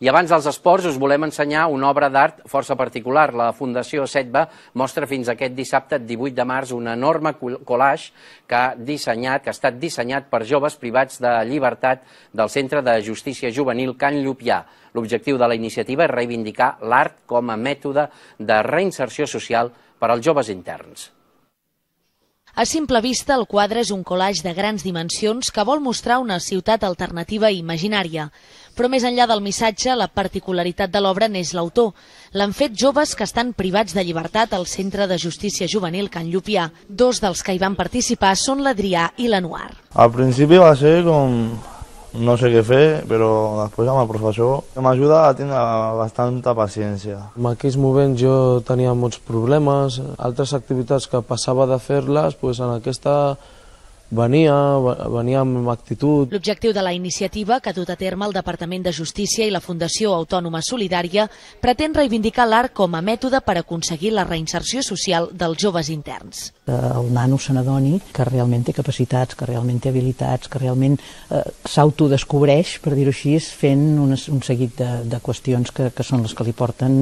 I abans dels esports us volem ensenyar una obra d'art força particular. La Fundació Setba mostra fins aquest dissabte 18 de març un enorme collage que ha dissenyat, que ha estat dissenyat per joves privats de llibertat del Centre de Justícia Juvenil Can Llupià. L'objectiu de la iniciativa és reivindicar l'art com a mètode de reinserció social per als joves interns. A simple vista, el quadre és un collage de grans dimensions que vol mostrar una ciutat alternativa i imaginària. Però més enllà del missatge, la particularitat de l'obra n'és l'autor. L'han fet joves que estan privats de llibertat al Centre de Justícia Juvenil Can Llupià. Dos dels que hi van participar són l'Adrià i l'Anuar. Al principi va ser com no sé què fer, però després amb el professor m'ajuda a tindre bastanta paciència. En aquells moments jo tenia molts problemes, altres activitats que passava de fer-les, doncs en aquesta venia, venia amb actitud. L'objectiu de la iniciativa que ha dut a terme el Departament de Justícia i la Fundació Autònoma Solidària pretén reivindicar l'art com a mètode per aconseguir la reinserció social dels joves interns. Eh, el nano se n'adoni que realment té capacitats, que realment té habilitats, que realment eh, s'autodescobreix, per dir-ho així, fent un, un seguit de, de qüestions que, que són les que li porten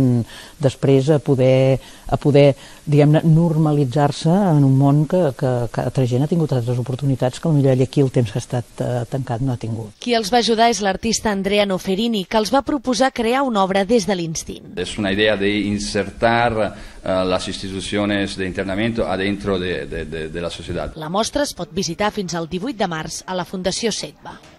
després a poder, a poder diguem-ne, normalitzar-se en un món que, que, que altra gent ha tingut altres oportunitats oportunitats que potser aquí el temps que ha estat eh, tancat no ha tingut. Qui els va ajudar és l'artista Andrea Noferini, que els va proposar crear una obra des de l'instint. És una idea d'insertar eh, les institucions d'internament a dintre de, de, de, de la societat. La mostra es pot visitar fins al 18 de març a la Fundació Setba.